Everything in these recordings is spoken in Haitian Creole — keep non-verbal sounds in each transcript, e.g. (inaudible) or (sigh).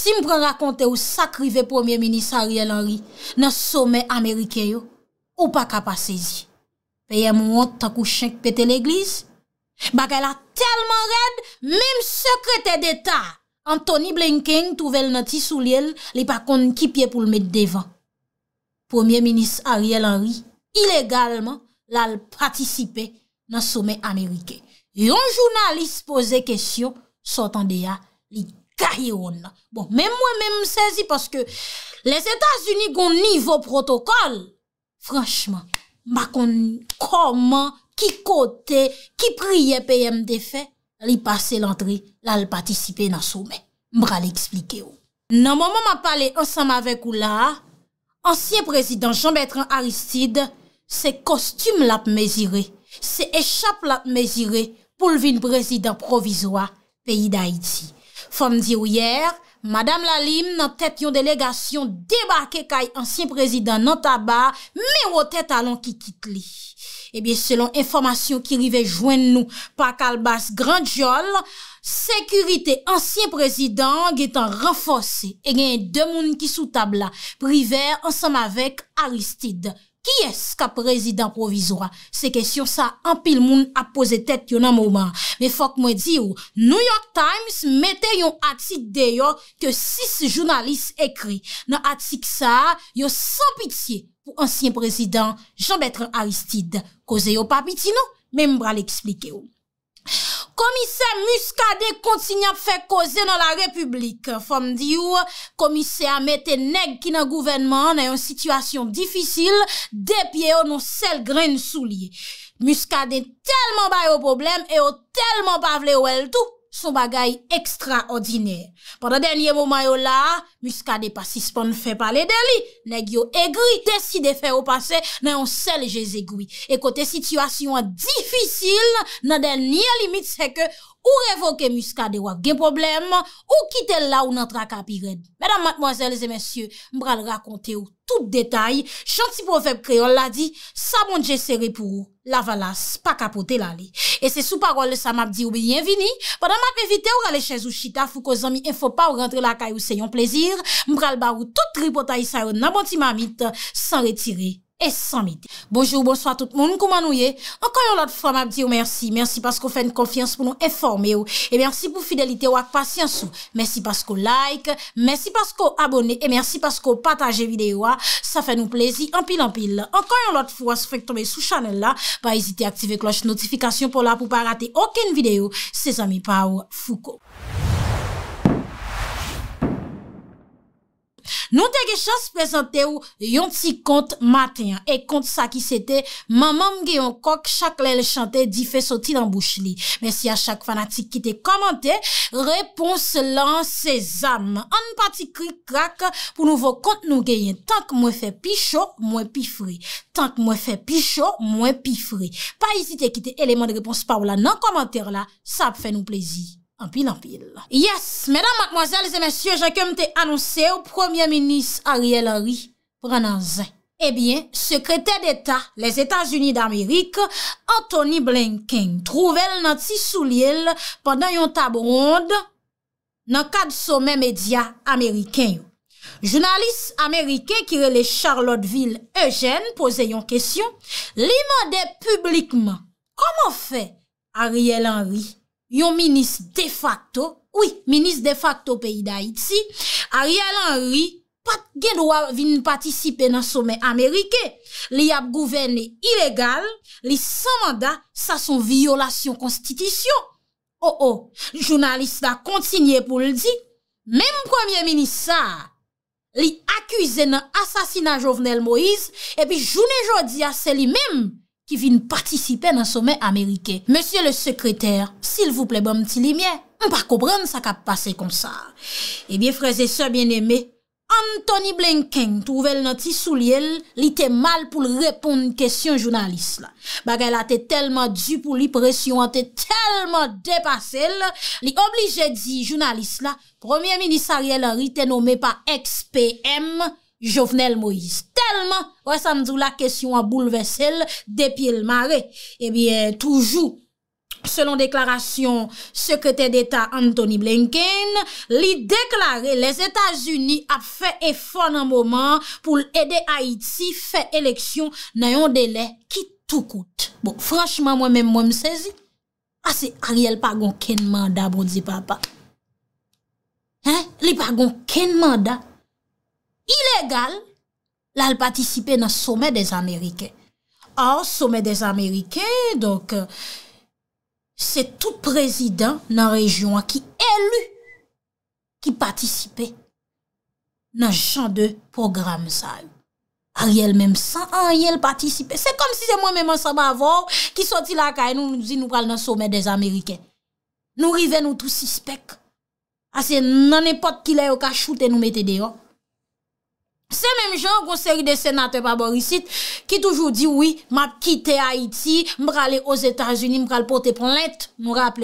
Simpre rakonte ou sakrive Premier Minist Ariel Henry nan Sommet Amerikeyo ou pa kapasezi. Peye mwot takou chenk pete l'eglise, bak ela telman red, mim sekrete d'Etat. Anthony Blinken touvel nan tisou li el, li pa kon kipye pou l'met devan. Premier Minist Ariel Henry, ilegalman, lal patisipe nan Sommet Amerike. Yon jounalist pose kesyon, sotan deya lik. Bon, men mwen men msèzi paske les Etats-Unis goun nivou protokol, franchman, ma kon koman ki kote, ki priye peyem defè, li pase lantri la l patisipe nan soumen. Mbra li eksplike ou. Nan mwen mwen ma pale ansam avek ou la, ansyen prezident Jean-Bertrand Aristide se kostume lap mezire, se echape lap mezire pou lvin prezident provizwa peyi d'Haïti. Fom di ou yer, Madame Lalim nan tèt yon delegasyon débarke kaj ansyen prezident nan taba, mè wò tèt alon ki kit li. Ebyen, selon informasyon ki rive jwen nou pa kalbasse grandjol, sekurite ansyen prezident getan renfose e genye demoun ki sou tabla privè ansenm avèk Aristide. Ki es ka prezident provizora? Se kesyon sa, anpil moun ap pose tet yon an mouman. Me fok mwen di ou, New York Times mette yon atik deyo ke 6 jounalist ekri. Nan atik sa, yo san pitiye pou ansyen prezident Jean-Bertrand Aristide. Koze yo pa piti nou, men mbra li eksplike ou. Komise muskade kontsigna pfe koze nan la republik. Fom di ou komise a mette neg ki nan gouvenman nan yon situasyon difisil, depye yon nou sel gren sou liye. Muskade telman baye ou problem e ou telman bavle ou el tou. Son bagay ekstra ordine. Pada denye mouman yo la, muska de pasis pon fè palè deli. Neg yo egwi, deside fè ou pase, nan yon sel jez egwi. E kote situasyon an difisil, nan denye limit se ke Ou revoke muska de wak gen problem, ou kite la ou nantra kapi red. Mèdam matmoazèles et mèsyè, mbral rakonte ou tout detay, chantipo veb kreol la di, sa bondje seri pou ou, la valas pa kapote la li. E se sou parol le sa map di ou biyenvini, padan matmevite ou rale chèz ou chita, fou ko zami enfo pa ou rentre la kay ou se yon plezir, mbral bar ou tout ripotay sa yo nabonti mamit, san retire. E sanmite. Bojou, bojso a tout moun. Koumanou ye? Ankanyon lot fwa mab diyo oh, mersi. Mersi paskou fè n konfians pou nou eforme yo. Oh. E mersi pou fidelite oh, wak pasyansou. Mersi paskou like. Mersi paskou abone. E mersi paskou pataje videyo wak. Sa fè nou plezi. Anpil anpil. Ankanyon lot fwa se fèk tombe sou chanel la. Ba ezite aktive kloche notifikasyon pou la pou pa rate okene videyo. Se zami pa wak fuko. Nou te ge chans prezante ou yon ti kont maten. E kont sa ki sete, mamam ge yon kok chak lè le chante, di fe soti nan bouch li. Men si a chak fanatik ki te komante, repons lan se zam. An pati krik krak pou nou vo kont nou geyen. Tank mwen fe pi chok, mwen pi fri. Tank mwen fe pi chok, mwen pi fri. Pa isite ki te eleman de repons pa ou la nan komante la, sa ap fe nou plezi. Anpil, anpil. Yes, mesdames, mademoiselles et messieurs, j'ai kem te annoncer ou premier-ministre Ariel Henry. Prenan zin. Ebyen, eh sekretè d'Etat les Etats-Unis d'Amérique, Anthony Blinken, trouvel nan ti soulièl pandan yon tab ronde nan kad somè média amérikèn. Jounalist amérikè kirele Charlotteville Eugène pose yon kèsyon. Li mè de publikman. Koman fè Ariel Henry? Yon minis de facto, oui, minis de facto peyi da iti, Ariel Henry pat gen wav vin patisipe nan some Amerike. Li ap gouvene ilegal, li san manda sa son violasyon konstitisyon. Ou oh, ou, oh, jounalist la kontinye pou l di, menm premier minis sa, li akwize nan asasina Jovenel Moise, epi jounen jodi a se li menm. ki vin patisipe nan somen Amerike. Monsie le sekreter, sil vouple bon mti li mwen, mpa koubran sa kap pase kon sa. Ebyen eh freze se bien eme, Anthony Blinken touvel nan ti souli el, li te mal pou l repon n kesyon jounalist la. Bagay la te telman du pou li presyon, te telman depase el, li oblije di jounalist la, premier minisariel ri te nome pa XPM, Jovenel Moïse. Telman wè san djou la kesyon an boule vesel depi el mare. Ebyen, eh toujou, selon deklarasyon sekwete d'Etat Anthony Blinken, li deklaré les Etats-Unis ap fè efon an mouman pou l'ede Haiti fè eleksyon nan yon dele ki tou koute. Bon, franchman, mwen mèm mwen msezi. Asi, ah, Ariel, pa gon ken manda bon di papa? Hein? Li pa gon ken manda? Ilegal lal patisipe nan Sommet des Amerikè. An, Sommet des Amerikè, donk, se tout prezident nan rejyon an ki elu ki patisipe nan jan de program zay. An yel menm sa, an yel patisipe. Se konm si se mwen menman sa bavor ki soti la kaye nou zin nou pral nan Sommet des Amerikè. Nou rive nou tou sispek. Ase nan epot ki lè yo ka choute nou mette deyon. Se menm jan konseri de senate pa borisit ki toujou di oui, ma kite Haiti, mbrale os Etats-Unis, mbrale pote plente, mbrale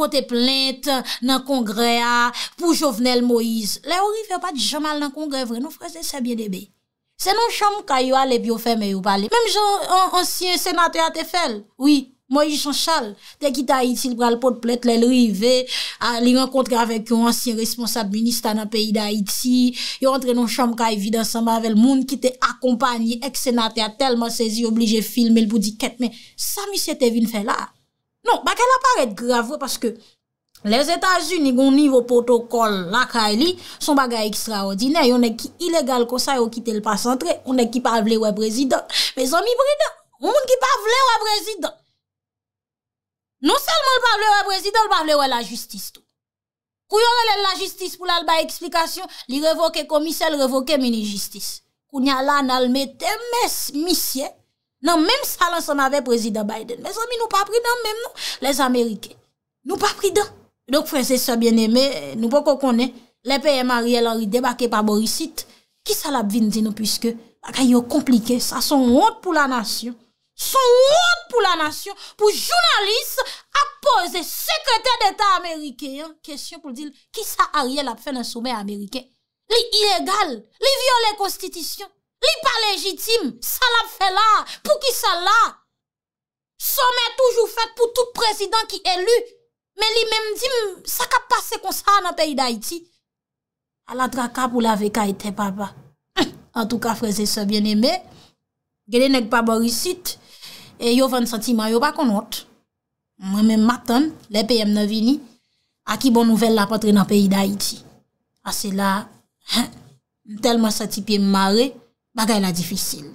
pote plente nan kongrea pou jovenel Moïse. Le orif yo pa di jan mal nan kongre vre, nou freze sebyen e be. Se non, non chanm kayo a le biofem e yo pale, menm jan ansyen senate a te fel, oui. Mwen yon chan chal. Te gita Haiti, li pral pot plet ah, le lri ve. Li renkontre avek yon ansyen responsab minist anan peyi da Haiti. Yon entre non chanm ka evi dansan ba vel moun ki te akompanyi. Ek senate a telman sezi oblige filmel budiket. Men, sa misye te vin fe la? Non, baka la paret grave. Paske, les Etats-Unis gouni vo potokol la ka li. Son baga ekstraordinè. Yon ne ki ilegal konsay ou ki tel pa sentre. Yon ne ki pa vle wè prezidant. Men, zon mi brinè. Moun ki pa vle wè prezidant. Nou salman l pavlè wè prezidè, l pavlè wè la jistis tout. Kou yon lè l la jistis pou l alba eksplikasyon, li revoke komise, li revoke mini jistis. Kou nyalan alme temes misye, nan menm salan san ave prezidè Biden. Mes ami nou papri dan menm nou, les Amerike. Nou papri dan. Donk prezè se bien eme, nou poko konen, le peye mari el ori debake pa borisit, ki salab vin di nou pwiske, baka yo komplike, sa son wot pou la nasyon. Son wot pou la nasyon, pou jounalist, ap pose sekretè d'Etat Amerike. Kèsyon pou l'dil, ki sa a riel ap fè nan soumè Amerike? Li ilegal, li viole konstitisyon, li pa legitim, sa l'ap fè la, pou ki sa la? Soumè toujou fèt pou tout prezident ki elu, men li mèm dim, sa ka pase konsan nan peyi d'Haïti? A la draka pou la veka itè, papa. (clears throat) En tout ka, freze se bienemè, genè nek pa borisit, E yo ven sati mayo bako not. Mwen men matan, le peyem nan vini, aki bon nouvel la patre nan peyi da iti. A se la, mtelman sati peyem mare, bagay la difisil.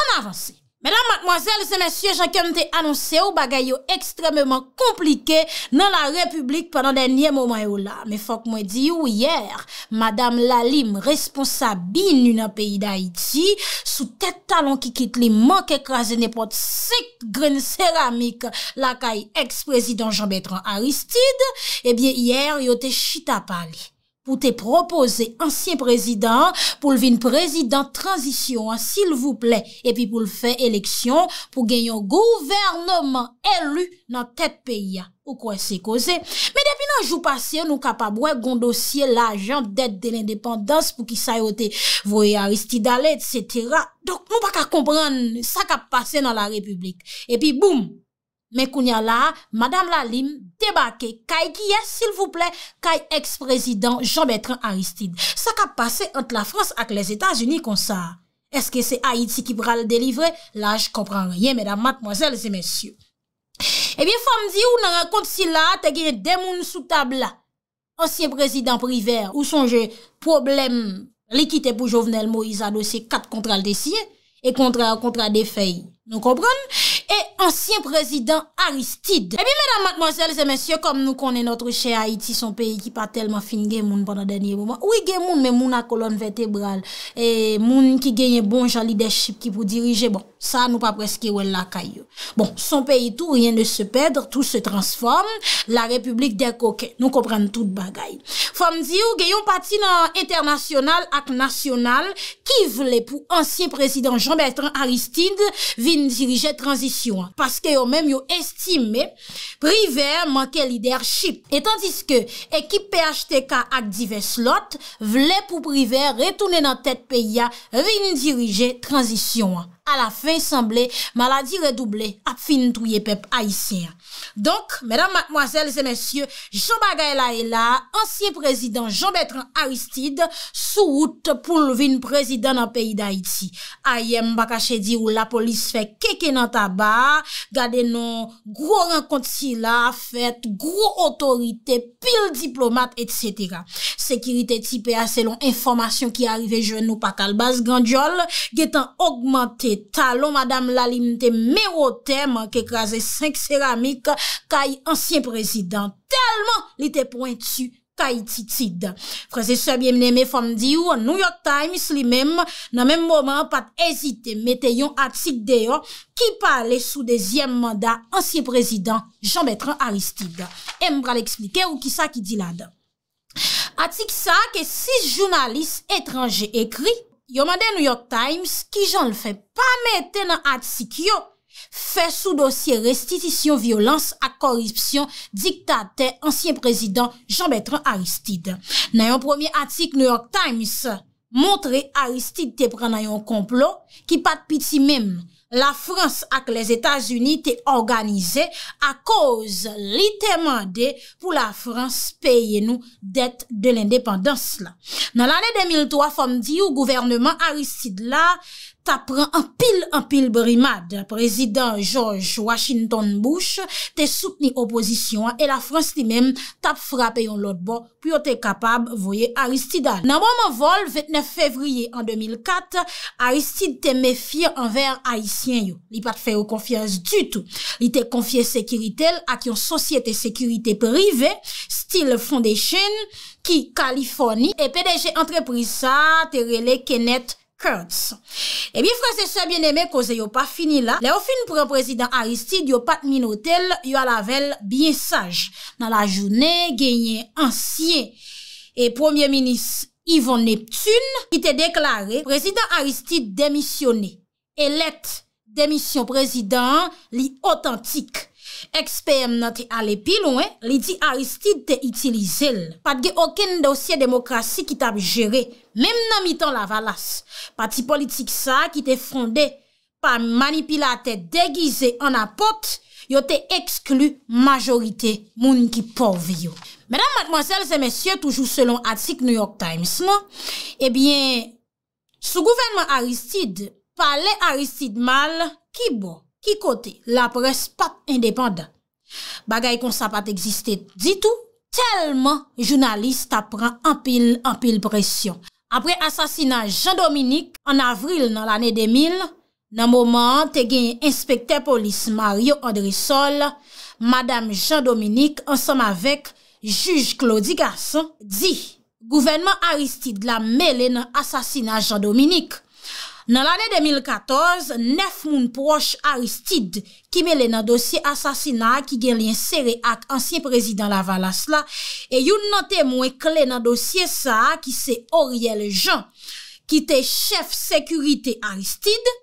An avansi! Mè nan, madmoizèl, zè mèsyè, jè kèm te anonsè ou bagay yo ekstremèman komplike nan la republik pèndan den nye momay ou la. Mè fòk mwen di ou yèr, madame Lalim responsabine nou nan peyi d'Haïti, sou tè talon ki kit li manke krasè nè pot sèk gren seramik lakay eks-prezidant Jean-Bertrand Aristide, ebyè yèr yo te chita pali. pou te propoze ansyen prezident pou l vi n prezident transisyon an s'il vous plè. E pi pou l fey eleksyon pou genyon gouvernement elu nan te peya. Ou kwa se koze. Me depi nan jou pase, nou kapabwe gondosye la jante det de l independans pou ki sa yo te voya ristidale et setera. Dok nou pa ka kompran sa kapase nan la republik. E pi boum. Mè kounya la, madame la lim, tebake, kay kiye, sil vouple, kay eks-prezident Jean-Bertrand Aristide. Sa ka pase ant la Frans ak les Etats-Unis konsa. Eske se Haiti ki pra le delivre? La, j kompran riyen, mèdam, matmoazel, zemensyou. Ebyen, eh fam di ou nan rakont si la, te gire demoun sou tabla. Ansyen prezident priver ou sonje problem likite pou jovenel Moïse adosye kat kontral de siye e kontral de fey. Nou kompran? e ansyen prezident Aristide. Ebi, mèdam, madmozèl, zè mèsyè, kom nou konè notre chè Haiti, son peyi ki pa telman fin gen moun pwanda denye mouman. Ouye gen moun, mè moun a kolon vetebral e moun ki genye bon jali deship ki pou dirije. Bon, sa nou pa preske wèl la kayo. Bon, son peyi tou, rien de se pèdre, tout se transforme. La republik dekoke. Nou kompran tout bagay. Fom diyo, genyon pati nan internasyonal ak nasyonal. Ki vle pou ansyen prezident Jean-Bertrand Aristide vin dirije transition Paske yo menm yo estime, priver manke lider ship Etandis ke ekip PHTK ak dive slot vle pou priver retoune nan tet peya rin dirije tranjisyon A la fin sanble maladi redouble ap fin touye pep aisyen Donk, mèdam matmoazèl, zè mèsyè, Joubagay Laela, ansye prezidant Joubetran Aristide, sou wout pou l'vin prezidant nan peyi d'Haïti. Ayem bakache di ou la polis fè keke nan taba, gade nou gro renkonti la, fèt, gro otorite, pil diplomat, et sètera. Sekirite tipe asè lon informasyon ki arive jenou pa kalbaz grandjol, getan augmentè talon, madame lalim te merotèm kekrasè sèk seramikè Kay ansyen prezident, telman li te pointu kay titid. Frase sebyem neme fom di ou an New York Times li menm nan menm mouman pat ezite mete yon atik deyo ki pale sou dezyem manda ansyen prezident Jean-Bertrand Aristide. E mbra li eksplike ou ki sa ki di lada. Atik sa ke sis jounalist etranje ekri, yon mwande New York Times ki Jean le fe pa mete nan atik yo Fè sou dosye restitisyon violans ak koripsyon dikta te ansyen prezidant Jean-Bertrand Aristide. Nayon premier atik New York Times montre Aristide te pranayon komplo ki pat piti mem la Frans ak les Etats-Unis te organize ak koz li te mande pou la Frans peye nou det de l'independance la. Nan l'anè 2003, fòm di ou gouvernement Aristide la, sa pren an pil an pil brimad. Prezident George Washington Bush te soutenit oposisyon e la Frans li men tap frape yon lotbo pou yo te kapab voye Aristide al. Nan moun moun vol, 29 fevriye an 2004, Aristide te mefye an ver Aisyen yo. Li pat fe ou konfyez du tout. Li te konfyez sekiritel ak yon sosye te sekirite prive, stil Fondation ki Kaliforni. E PDG entreprise sa te rele kenet kaliforni. E bi franse se bien eme koze yo pa fini la, le ofin pou an prezident Aristide yo pat minotel yo alavel bien saj nan la jounen genyen ansyen e premier minis Yvon Neptune ki te deklare prezident Aristide demisyone, elet demisyon prezident li otantik. XPM nan te ale pil ouen, li di Aristide te itilize l. Patge oken dosye demokrasi ki tab jere, mem nan mi tan la valas, pati politik sa ki te fonde pa manipilate degize an apot, yo te eksklu majorite moun ki pov yo. Medan madmozel se mesye, toujou selon atik New York Times mo, ebyen, sou gouvenman Aristide, pale Aristide mal, ki bo? Ki kote la pres pat indepanda. Bagay kon sa pat egziste ditou, telman jounaliste apran empil empil presyon. Apre asasina Jean-Dominique, an avril nan l'anè 2000, nan mouman te gen inspektè polis Mario Andrisol, Madame Jean-Dominique, ansam avek juj Claude Degas, di, Gouvernement Aristide la mêle nan asasina Jean-Dominique. Nan l ane 2014, nef moun proche Aristide ki mele nan dosye asasina ki gen lyen sere ak ansyen prezident la valas la e yon note mwen kle nan dosye sa ki se Oriel Jean ki te chef sekurite Aristide.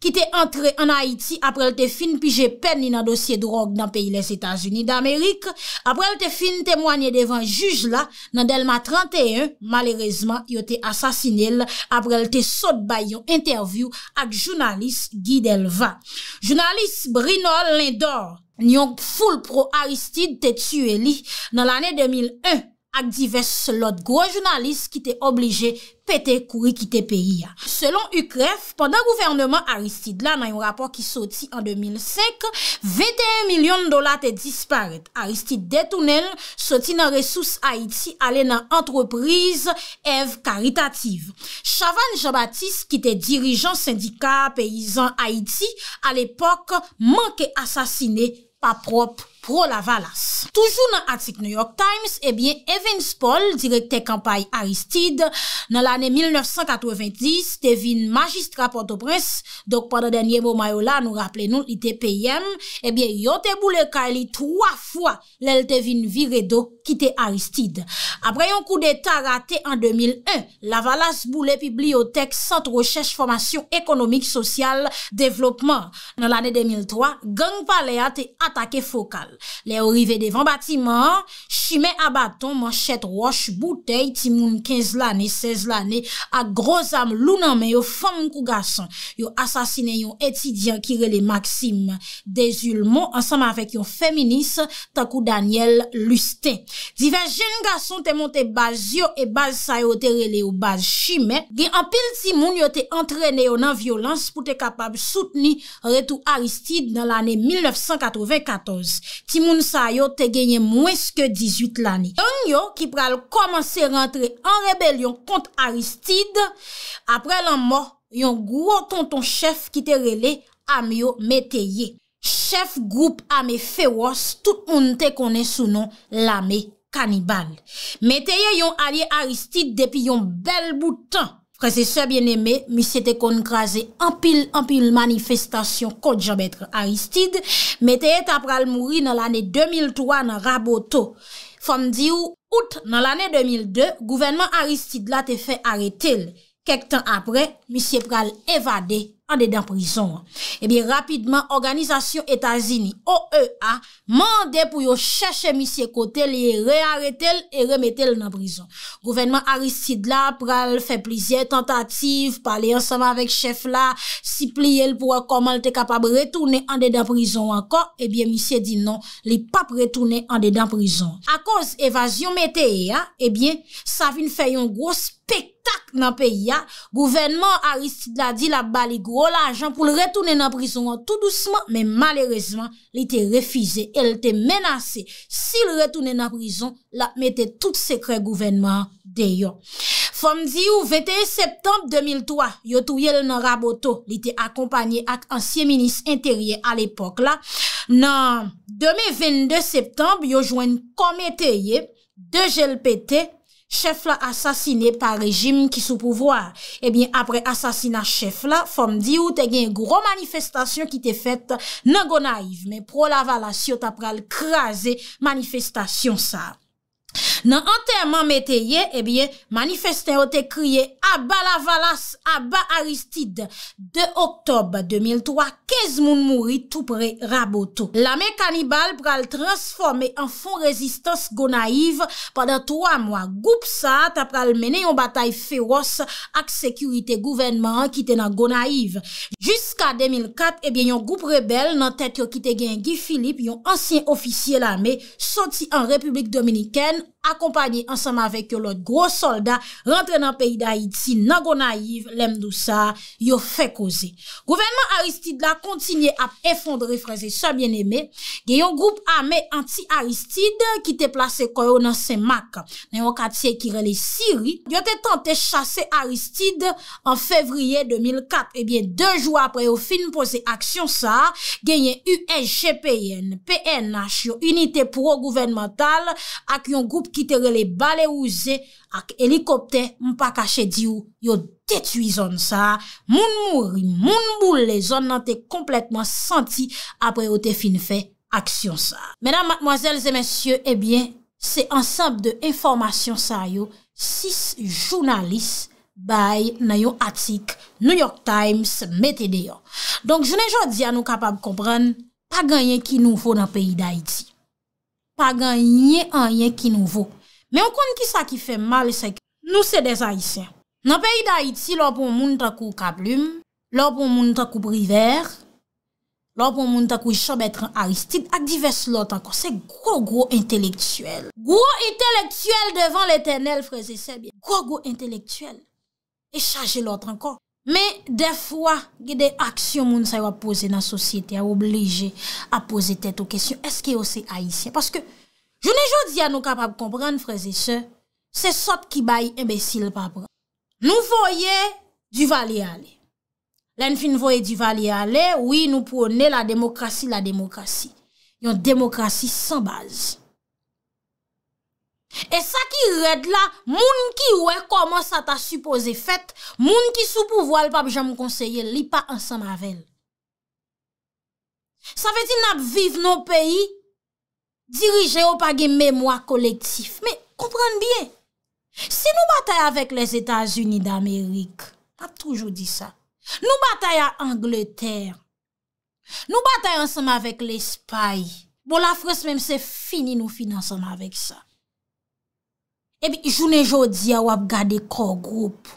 ki te antre an Haiti apre l te fin pije pen ni nan dosye drog nan peyi les Etats-Unis d'Amerik, apre l te fin temwanyen devan juj la nan Delma 31, malerezman yo te asasine l, apre l te sot bayon interview ak jounalist Guy Delva. Jounalist Brinole Lédor, nyonk foul pro Aristide te tue li nan l ane 2001, ak divers lot gwo jounalist ki te oblije pete kouri ki te peyi ya. Selon Ukref, pandan gouvernement Aristide la nan yon rapor ki soti an 2005, 21 milyon dola te disparete. Aristide detounel soti nan resous Haiti ale nan antreprise ev karitativ. Chavan Jabatis ki te dirijan syndika peyizan Haiti, al epok manke asasine pa prop pou. Rol avalas. Toujou nan atik New York Times, ebyen Evans Paul, direkte kampaye Aristide, nan l'anè 1990, te vin magistra porto pres, dok pandan denye mou mayola, nou rappele nou, ite P.M., ebyen yon te boule kaili 3 fwa lèl te vin vire do kite Aristide. Apre yon kou de ta rate en 2001, l'avalas boule bibliotek Sante Recherche Formasyon Ekonomik Sosyal Dévlopman nan l'anè 2003, gang palea te atake fokal. Le yo rive devan batiman, chime abaton man chet roche boutei ti moun 15 lane, 16 lane, ak groz am lounan men yo fam mkou gason. Yo asasine yon etidian ki rele Maxime Desulmon ansama avèk yon feminist takou Daniel Lustin. Diva jen gason te monte baz yo e baz sa yo te rele yo baz chime, gen apil ti moun yo te antrene yo nan violans pou te kapab soutni retou Aristide nan lane 1994. Ti moun sa yo te genye mwes ke 18 lani. An yo ki pral komanse rentre an rebelyon kont Aristide, apre lan mo, yon gwo tonton chef ki te rele, am yo meteyye. Chef group ame feroz, tout moun te konen sou non lame kanibal. Meteyye yon alye Aristide depi yon bel boutan. Prese se bien eme, mi se te kon graze anpil anpil manifestasyon kodja betre Aristide, me te et ap pral mouri nan l ane 2003 nan Raboto. Fon di ou, out nan l ane 2002, gouvenman Aristide la te fe aretele. Kek tan apre, mi se pral evade. an eh e de dan prison an. Ebyen, eh rapidman, Organizasyon Etazini, OEA, mande pou yo chache misye kote, li rearetel e remetel nan prison. Gouvenman Aristide la, pral, fe plizye tentative, pale ansama vek chef la, si pli el pou a komal te kapab retounen an de dan prison an. Ko, ebyen, misye di non, li pap retounen an de dan prison. A koz evasyon mete e, eh ebyen, sa vin fe yon gwo spek. Tak nan peya, gouvenman Aristide la di la bali gwo la ajan pou l retounen nan prizon an tout douceman, men malerezman li te refize, el te menase. Si l retounen nan prizon, la mette tout sekre gouvenman deyon. Fom di ou, 21 septembre 2003, yo touye le nan Raboto, li te akompanyen ak ansye minis interye al epok la, nan 2022 septembre, yo jwen kometeye de JLPT, Chef la asasine par rejim ki sou pouvoar. Ebyen apre asasina chef la, fom di ou te gen yon gro manifestasyon ki te fet nan go naiv. Men pro la valasyon tapral krasen manifestasyon sa. Nan anterman meteyye, ebyen, eh manifesten o te kriye Abba Lavalas, Abba Aristide. De oktob 2003, 15 moun mouri tout pre Raboto. Lame kanibal pral transforme an fon rezistans Gonaiv. Padan 3 mwa, goup sa, tap pral mene eh yon batay feroz ak sekurite gouvenman ki te nan Gonaiv. Jiska 2004, ebyen, yon goup rebel nan tet yo ki te gen Guy Philippe, yon ansyen ofisye lame, akompanyi ansama vek yo lot gros soldat rentre nan peyi da Haiti, nan go naiv, lem dou sa yo fe koze. Gouvenman Aristide la kontinye ap efondre fraze sa bien eme, gen yon group ame anti Aristide ki te plase koyo nan Semak nan yon katye kirele Siri yo te tante chase Aristide an fevriye 2004 ebyen eh 2 jou apre yo film pose aksyon sa, gen yon UNGPN PNH yo unitè pro-gouvenmental ak yon group ki te rele bale ouze ak elikopte mpa kache di ou yo detuizon sa. Moun mouri, moun moule, zon nan te kompletman santi apre yo te finfe aksyon sa. Menan, madmoazelze, mensyo, ebyen, eh se ansap de informasyon sa yo, sis jounalist bay nan yo atik New York Times metede yo. Donk, jounen jodi an nou kapab kompren, pa ganyen ki nou foun an peyi da iti. pa gan yè an yè ki nou vò. Mè w kon ki sa ki fè mal, nou se dezayisyen. Nan peyi da iti, lò pou moun takou kabloum, lò pou moun takou briver, lò pou moun takou chob etran aristid, ak divers lò takò. Se gwo gwo intelektuel. Gwo intelektuel devan l'Eternel, freze sebyen. Gwo gwo intelektuel. E chaje lò takò. Men defwa, ge de aksyon moun sa yo apose nan sosyete, a oblije apose tete ou kesyon, eske yo se aisyen. Paske, jounen joun diyan nou kapap kompran, freze se, se sot ki bay imbesil papran. Nou foye du vali ale. Len fin foye du vali ale, oui nou pou one la demokrasi, la demokrasi. Yon demokrasi san bazi. E sa ki red la, moun ki we koman sa ta supose fet, moun ki sou pou voal pa bi jan moun konseye li pa ansan mavel. Sa ve di nap viv nou peyi dirije ou pa ge memwa kolektif. Me komprende bie, se nou batay avek les Etats-Unis d'Amerik, pa toujou di sa, nou batay a Angleterre, nou batay ansan mavek l'Espaye, bo la Fros mèm se fini nou finansan avek sa. Ebi, jounen joun diya wap gade kor group.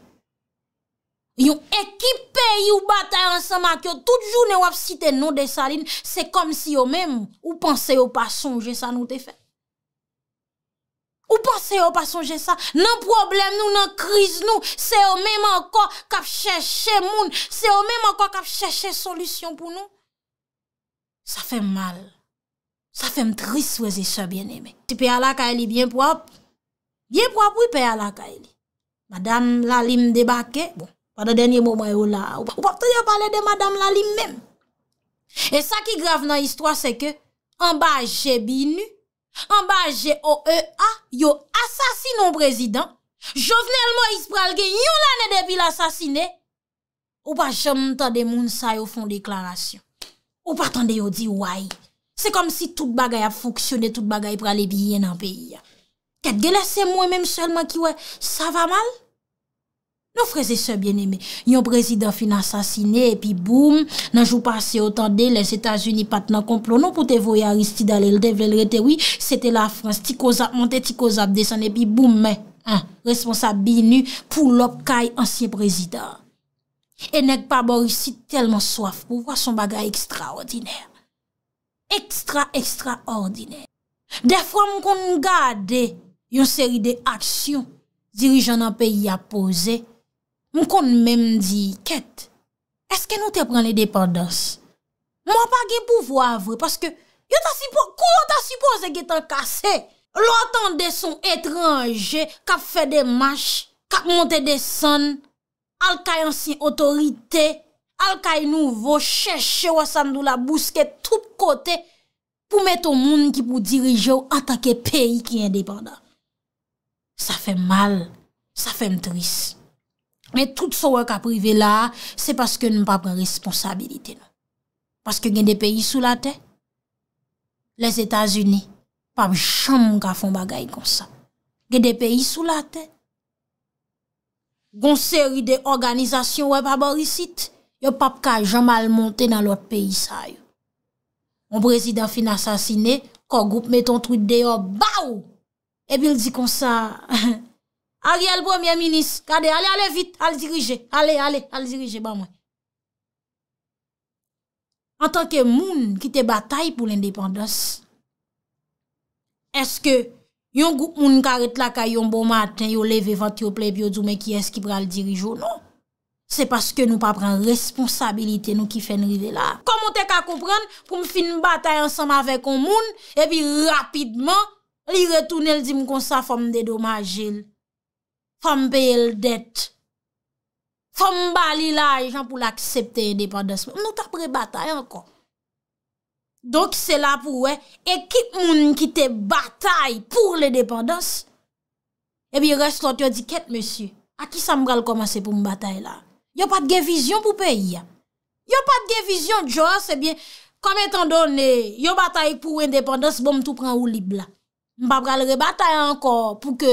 Yon ekipe yon batay ansan mak yo, tout jounen wap site nou de salin, se kom si yo menm, ou panse yo pa sonje sa nou te fe. Ou panse yo pa sonje sa, nan problem nou, nan kriz nou, se yo menm anko kap cheshe moun, se yo menm anko kap cheshe solusyon pou nou. Sa fe mal. Sa fe m tris wè ze se bien eme. Ti pe ala ka elibyen pou wap, Yep wap wipè alakay e li. Madame Lalim de bakè, bon, pa da denye momen yo la. Ou pa ptè yon pale de Madame Lalim men. E sa ki grave nan istwa se ke, anba G.B.N.U., anba G.O.E.A. yo asasinon prezident, Jovenel Moïse pralge, yon la ne de bil asasine, ou pa jom mtande moun sa yo fon deklarasyon. Ou pa tande yo di wai. Se kom si tout bagay a foksyone, tout bagay prale biye nan peyi ya. Kèd gè lè sè mwè mèm sèlman ki wè, sa va mal? Nou freze sè bienemè. Yon prezident fina sassinè, epi boum, nanjou pasè otan de, lè Sètas-Uni pat nan komplon, nou pote voyaris ti dalè l'dev lè l'rete, wè, sète la Frans, ti kozap monte, ti kozap desan, epi boum, mè, responsab binu pou lop kaj ansye prezident. E nèk pa borisi telman soaf pou vwa son bagay ekstraordinèr. Ekstra, ekstraordinèr. De fwa mkoun gade, yon seri de aksyon dirijan an peyi apose, moun kon mèm di, ket, eske nou te pran le depandans? Moun apage pou vo avre, paske, kou yon ta suppose ge tan kase? Lou atan de son etranje, kap fe de mash, kap monte de san, alkayan sin otorite, alkay nou vo chèche, wasan dou la bouske tout kote, pou mèt ou moun ki pou dirijan ou atake peyi ki yon depandans. Sa fèm mal, sa fèm tris. Men tout sou wè ka prive la, se paske nou pa pren responsabilite nou. Paske gen de peyi sou la te. Les Etats-Unis, pa m chan mou ka fon bagay kon sa. Gen de peyi sou la te. Gon seri de organizasyon wè pa borisit, yo pap ka jan mal monte nan lot peyi sa yo. Mon prezident fin asasine, ko goup meton trit de yo, ba ou! epi el di kon sa, Ariel, premier ministre, kade, ale, ale, vite, al dirije, ale, ale, al dirije, ba bon, mwen. En tanke moun, ki te batay pou l'independence, eske, yon goup moun karet la ka yon bon maten, yo leve 23 pleb, yo dume ki eski pral dirijo, non. Se paske nou pa pran responsabilite, nou ki fen rive la. Komon te ka kompran, pou m fin batay ansam avek kon moun, epi rapidman, Li retounel di m kon sa fom dedomajil, fom pey el det, fom bali la ajan e pou l'aksepte e depandans. M nou tapre batay ankon. Donk se la pou e, ekip moun ki te batay pou le depandans. Ebi res lot yo di ket monsi, a ki sa m gal komasi pou m batay la? Yo pat ge vizyon pou pey ya. Yo pat ge vizyon di yo, sebiye, kom etan donne, yo batay pou e depandans, bom tou pran ou li bla. Mpap kal rebataye ankor pou ke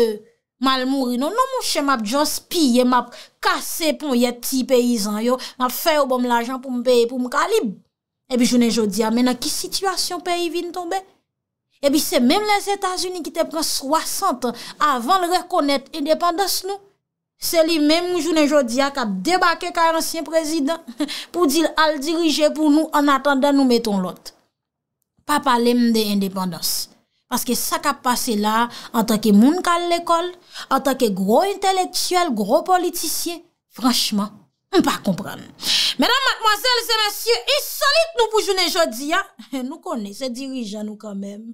mal mouri. Non, non mouche m ap jons piye, m ap kase pou yeti peyizan yo. M ap fè ou bom l'ajan pou m peye pou m kalib. Ebi jounen jodia, menan ki situasyon peyivine tombe? Ebi se menm les Etats-Unis ki te pren 60 an avan l rekonet indepandas nou. Se li menm m jounen jodia kap debake ka ansyen prezident. (laughs) Pou di al dirije pou nou an atanda nou meton lot. Papa lem de indepandas nou. Aske sa ka pase la an takè moun kal l'ekol, an takè gro inteleksuel, gro politisye. Franchman, m pa kompran. Mèdam matmoazèl, zè nasye, e solit nou pou jounen jodi, ha? (laughs) Nou konè, se dirijan nou kanmèm.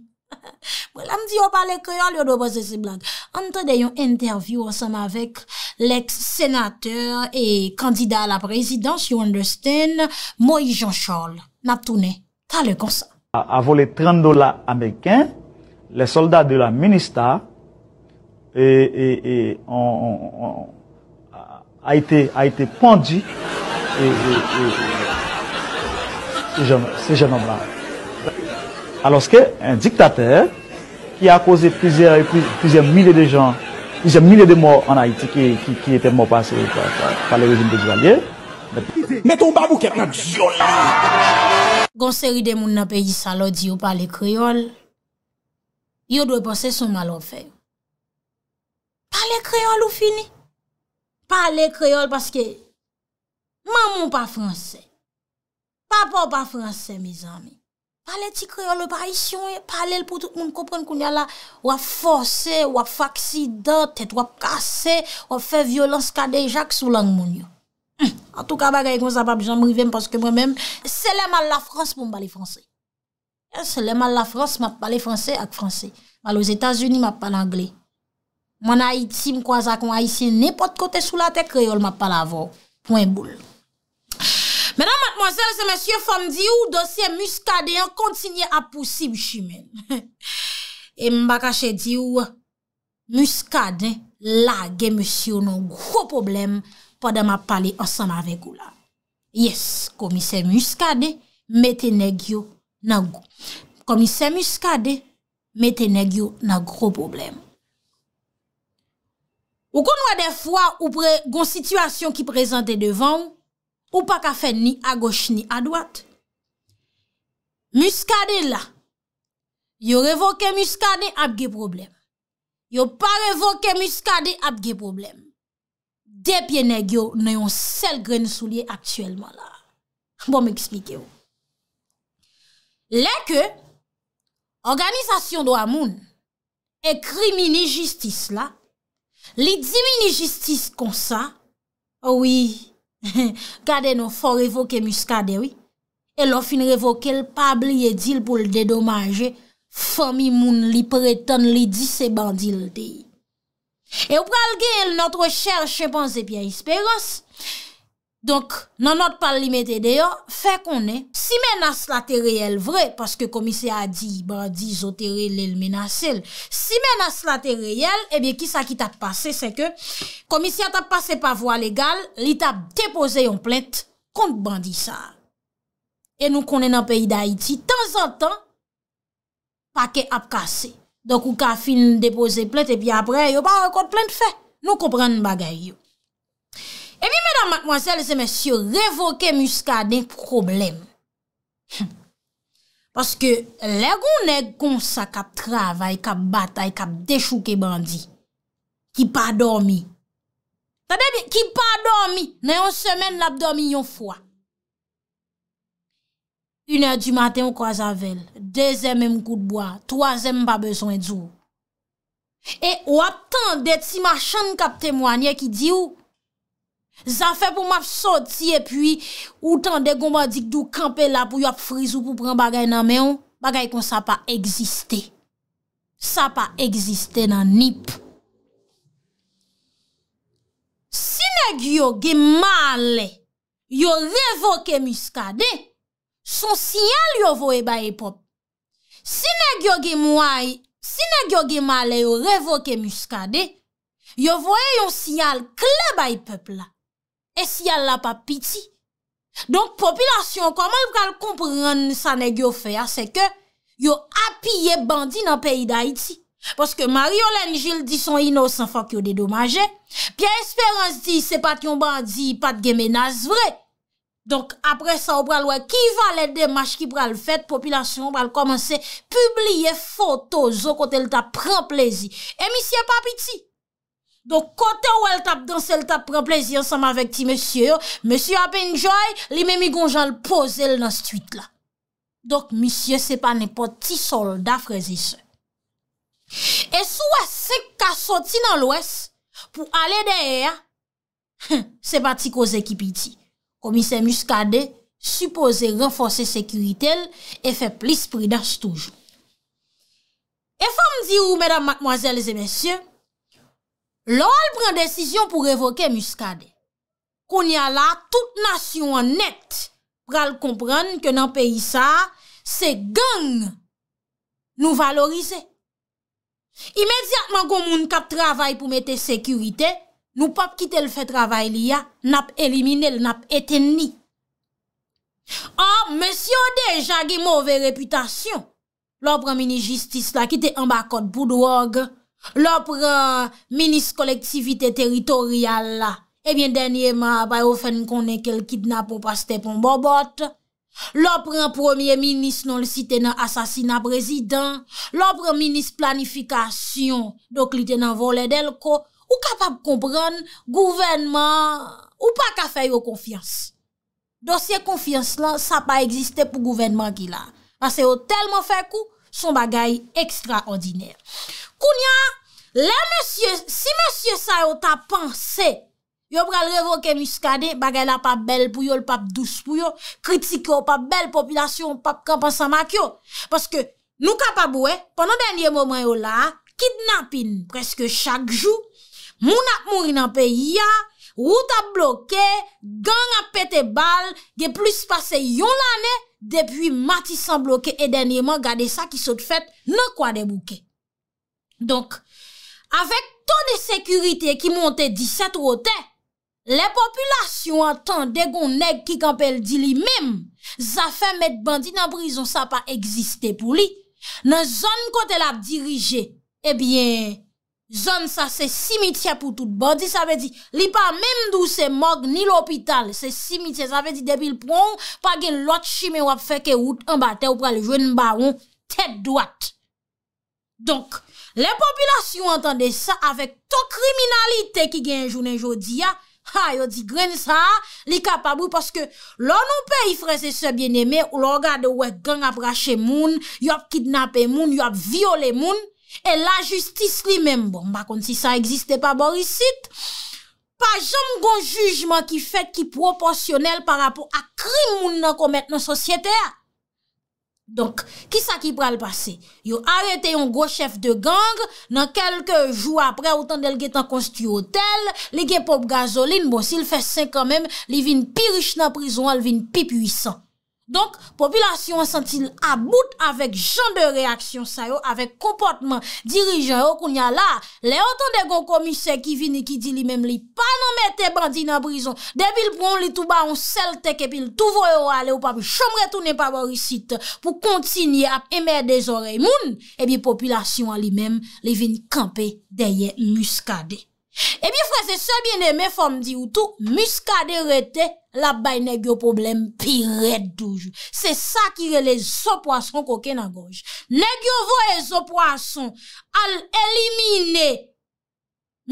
Bwè (laughs) la m di yo pale kreyan, yo do boze se blan. An tè de yon interview an sèm avèk l'eks sénateur e kandida la prezidans, yon sèm an sèm an sèm an sèm an sèm an sèm an sèm an sèm an sèm an sèm an sèm an sèm an sèm an sèm an sèm an sèm an sèm Le soldat de la ministat a ite pandi se jenom la. Aloske, un diktater ki a koze pize mile de jan, pize mile de mor an Haiti ki ete mor pase pa le rejim de divalye. Gonseri de moun apayi salo diyo pa le kriol, Yo dwe pa se son malon feyo. Parle kreol ou fini? Parle kreol paske mamon pa franse. Papa ou pa franse, mizami. Parle ti kreol ou pa isyon. E, Parle pou tout moun koupren koun yala. Wap fose, wap faksida, tet wap kase, wap fe violans kade jak sou lang moun yo. An hm, tou kaba gaye kon sa pa pijan moun vivem paske mwen menm. Seleman la franse pou mbali franse. Seleman la Frans, ma pale Fransè ak Fransè. Mal os Etats-Unis, ma pale Anglè. Mwen a itim kwa zakon a iti, nepot kote sou la tek kreol, ma pale avon. Poin boul. Mèdan matmozèl, se mèsyè fèm di ou, dosye muskade yon kontinye apousib jimèn. (laughs) E m baka chè di ou, muskade, la gen mèsyè ou non gro problem pa de ma pale ansan avè goulan. Yes, komise muskade, metenè gyo muskade. komise muskade mette negyo nan gro problem ou kon wade fwa ou pre gonsituasyon ki prezante devan ou pa kafe ni a goche ni a dwat muskade la yo revoke muskade apge problem yo pa revoke muskade apge problem depye negyo nan yon sel gren souliye aktuelman la bon m eksplike yo Le ke, organizasyon do a moun e krimi ni jistis la, li di mi ni jistis konsa, oh oui, kade (laughs) nou fò revoke muskadewi, e lou fin revoke l pabli e dil pou l dedomaje fò mi moun li pretan li di se bandil deyi. E ou pralge el notre chèl chèpans e piya isperansi, Donk nan not pa li mette deyo, fe konen, si menas la te reyel vre, paske komisyen a di, bandi zo te reyel el menas el, si menas la te reyel, ebyen ki sa ki tap pase, se ke komisyen tap pase pa vwa legal, li tap depose yon plente kont bandi sa. E nou konen nan peyi da iti, tan zan tan, pa ke ap kase. Donk ou ka fin depose plente, ebyen apre, yo pa rekote plente fe, nou konpren bagay yo. E mi mèdam matmwansèl se mèsyo revoke muska den problem. Paske legounè gonsa kap travay, kap batay, kap dechouke bandi. Ki pa adormi. Tadebi, ki pa adormi. Nè yon semen lap adormi yon fwa. Yon e di maten w kwa zavell. Dezem m kout boya. Troazem pa beson e dzou. E w ap tan de ti machan kap temwanyè ki di ou... Zafè pou map soti e pi ou tan de gomba dik dou kampe la pou yop frizou pou pren bagay nan men yon, bagay kon sa pa egziste. Sa pa egziste nan nip. Sine gyo ge male yon revoke muskade, son sinyal yon voe baye pop. Sine gyo ge mwai, sine gyo ge male yon revoke muskade, yon voe yon sinyal kle baye pop la. E si yal la pa piti? Donk, popilasyon, koman l vral kompren san e gyo fe a? Se ke, yo api ye bandi nan peyi da iti. Poske Mario Lenjil di son inosan fok yo dedomaje. Pia Esperance di, se pat yon bandi, pat gemenaz vre. Donk, apre sa w pral wè, ki valet de mach ki pral fet, popilasyon w pral komanse publie foto zo kote l ta pren plezi. E mi si yal pa piti? Donk kote ou el tap danse, el tap pren plezir saman vek ti mesye yo, mesye yo apen njoy, li memi gonjan l poze l nan stuit la. Donk mesye se pa ne poti solda freze se. E sou asek ka soti nan l oues pou ale deyè, se pati ko zekipi ti. Komise muskade, suppose renfose sekiritel, e fe plis pridans toujou. E fa m di ou, medan makmoazel zemesye, Lo al pren desisyon pou revoke muskade. Koun ya la, tout nasyon an net pral komprenn ke nan peyi sa, se geng nou valorize. Imediatman goun moun kap travay pou mete sekurite, nou pap kite l fe travay li ya, nap elimine l, nap eteni. An, monsi o de, jagi mouve reputasyon. Lo pren mini jistis la, kite an bakot boudou ogre, Lopre, minis kolektivite teritorial la, ebyen eh denye ma, bay ou fen konen kel kidnap ou pastepon bobot. Lopre, promye minis non li si tenen asasina prezident. Lopre, minis planifikasyon, dok li tenen voledel ko, ou kapap kompran, gouvenman, ou pa ka feyo konfians. Dosye konfians lan, sa pa egziste pou gouvenman ki la. Mas se yo telman fekou, son bagay ekstraordiner. Mwen. Ou nya, le monsye, si monsye sa yo ta panse, yo pral revoke miskade, bagay la pa bel pou yo, l pap douz pou yo, kritike yo, pa bel popilasyon, pap kampan sa makyo. Paske nou ka pa boue, pono denye momen yo la, kidnapin preske chak jou, moun ap moun inanpe ya, rou ta bloke, gang ap pete bal, de plus pase yon ane, depwi mati san bloke, e denye man gade sa ki sot fete, nou kwa de bouke. Donk, avèk ton de sekurite ki monte 17 rotè, eh le populasyon an tan degon neg ki kapel di li mèm, zafè mèd bandi nan prizon sa pa eksiste pou li. Nan zon kote la dirije, ebyen, zon sa se simitye pou tout bandi, sa ve di, li pa mèm dou se mòg ni l'opital, se simitye, sa ve di debil prong, pa gen lot chime wap feke wout, an batè ou pralive n'baron, tèdouat. Donk, Le populasyon entende sa avèk to kriminalite ki gen jounen jodi ya, ha yo di gren sa, li kapabou, paske lò nou pe ifreze se bieneme ou lò gade wè gang ap rache moun, yop kidnapè moun, yop viole moun, e la justis li menm, bon, bakon si sa egziste pa borisit, pa jom gon jujman ki fet ki proporsyonel parapò a krim moun nan komet nan sosyete ya. Donk, ki sa ki pral pase? Yo arete yon go chef de gang, nan kelke jou apre, ou tan del ge tan konsti otel, li ge pop gazoline, bon, si l fe sen kanmem, li vin pi riche nan prizon, al vin pi pwisan. Donk, popilasyon an sentin about avèk jan de reaksyon sayo avèk kompotman dirijan yo koun nyal la, le an ton de gon komise ki vini ki di li mem li pa nan mette bandin an brison, debil proun li touba an selteke pil touvo yo ale ou papi chomretounen pa borisite pou kontinye ap emè de zorey moun, ebi popilasyon an li mem li vini kampe deye muskade. Ebi fwese se bien eme fwem di woutou, muskade rete la bay negyo problem pi rete doujou. Se sa ki rele zo poason koke nan goj. Negyo vwe zo poason al elimine